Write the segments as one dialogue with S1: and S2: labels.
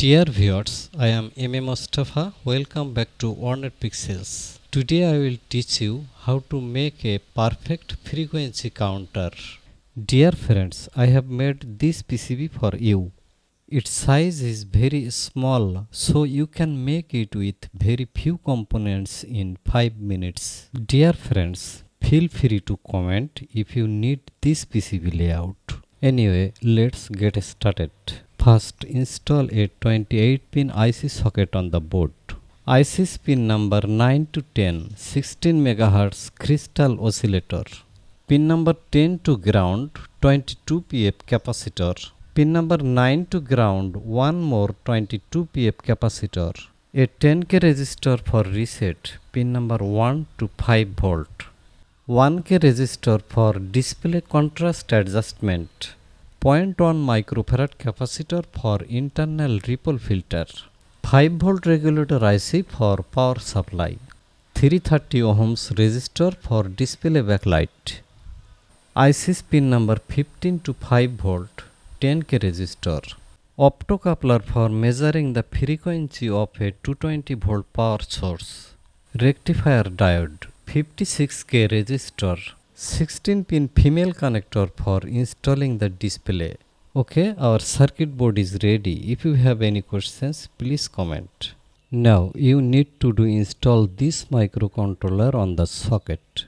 S1: Dear viewers, I am M.A. Mustafa. Welcome back to Ornet Pixels. Today I will teach you how to make a perfect frequency counter. Dear friends, I have made this PCB for you. Its size is very small, so you can make it with very few components in 5 minutes. Dear friends, feel free to comment if you need this PCB layout. Anyway, let's get started. First install a 28 pin IC socket on the board. IC's pin number 9 to 10 16 MHz crystal oscillator. Pin number 10 to ground 22 pF capacitor. Pin number 9 to ground one more 22 pF capacitor. A 10k resistor for reset pin number 1 to 5 volt. 1k resistor for display contrast adjustment point one microfarad capacitor for internal ripple filter five volt regulator IC for power supply three thirty ohms resistor for display backlight IC pin number fifteen to five volt ten K resistor coupler for measuring the frequency of a two twenty volt power source rectifier diode fifty six K resistor 16 pin female connector for installing the display okay our circuit board is ready if you have any questions please comment now you need to do install this microcontroller on the socket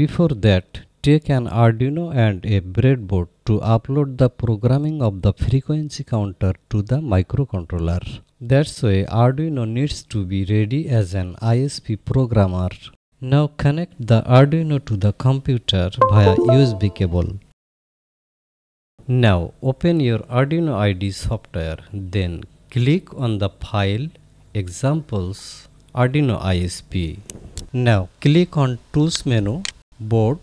S1: before that take an arduino and a breadboard to upload the programming of the frequency counter to the microcontroller that's why arduino needs to be ready as an isp programmer now connect the Arduino to the computer via USB cable. Now open your Arduino IDE software, then click on the file examples Arduino ISP. Now click on tools menu, board,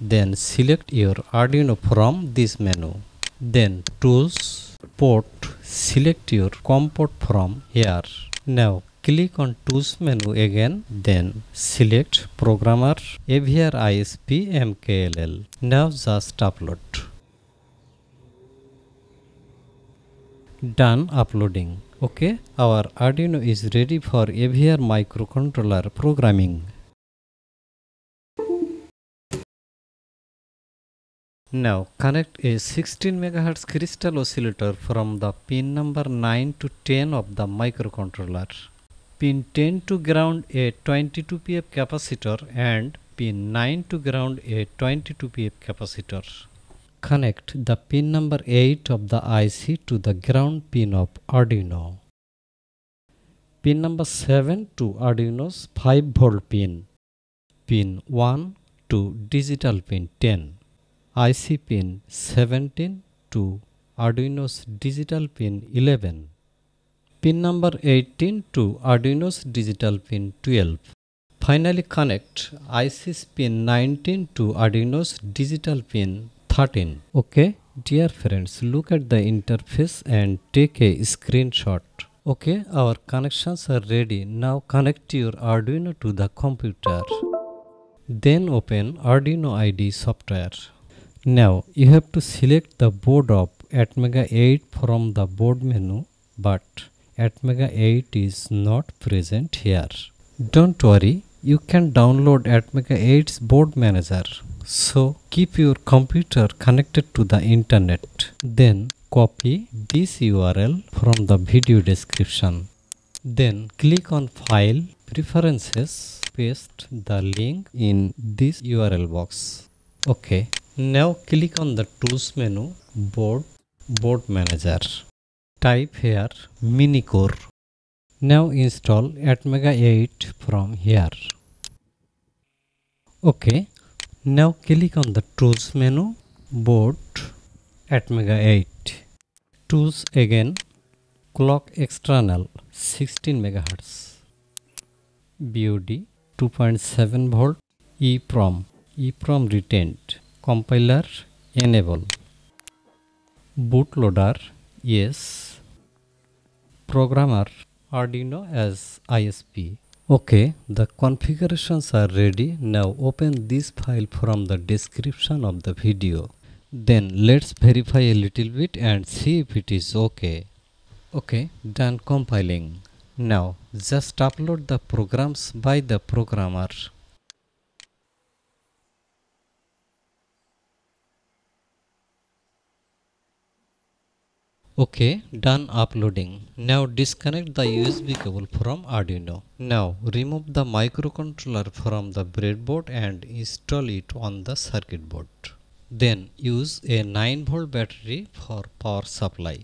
S1: then select your Arduino from this menu. Then tools, port, select your COM port from here. Now click on tools menu again then select programmer avr isp mkll now just upload done uploading okay our arduino is ready for avr microcontroller programming now connect a 16 megahertz crystal oscillator from the pin number 9 to 10 of the microcontroller pin 10 to ground a 22 pF capacitor and pin 9 to ground a 22 pF capacitor. Connect the pin number 8 of the IC to the ground pin of Arduino. Pin number 7 to Arduino's 5 volt pin. Pin 1 to digital pin 10. IC pin 17 to Arduino's digital pin 11. Pin number 18 to Arduino's digital pin 12. Finally connect IC's pin 19 to Arduino's digital pin 13. Okay, dear friends, look at the interface and take a screenshot. Okay, our connections are ready. Now connect your Arduino to the computer. Then open Arduino IDE software. Now you have to select the board of Atmega 8 from the board menu, but atmega 8 is not present here don't worry you can download atmega 8's board manager so keep your computer connected to the internet then copy this url from the video description then click on file preferences paste the link in this url box okay now click on the tools menu board board manager type here minicore now install atmega 8 from here okay now click on the tools menu board atmega 8 tools again clock external 16 megahertz BOD 2.7 volt eprom eprom retained compiler enable bootloader yes programmer Arduino as ISP. Okay, the configurations are ready. Now open this file from the description of the video. Then let's verify a little bit and see if it is okay. Okay, done compiling. Now just upload the programs by the programmer. Okay, done uploading. Now disconnect the USB cable from Arduino. Now remove the microcontroller from the breadboard and install it on the circuit board. Then use a 9 volt battery for power supply.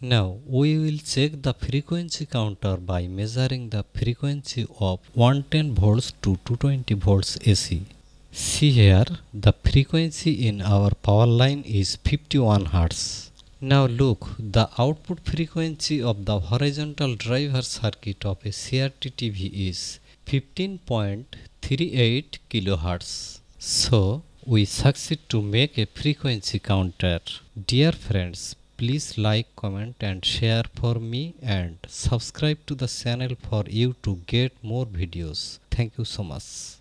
S1: Now we will check the frequency counter by measuring the frequency of 110 volts to 220 volts AC. See here the frequency in our power line is 51 Hz. Now look, the output frequency of the horizontal driver circuit of a CRT TV is 15.38 kHz. So, we succeed to make a frequency counter. Dear friends, please like, comment and share for me and subscribe to the channel for you to get more videos. Thank you so much.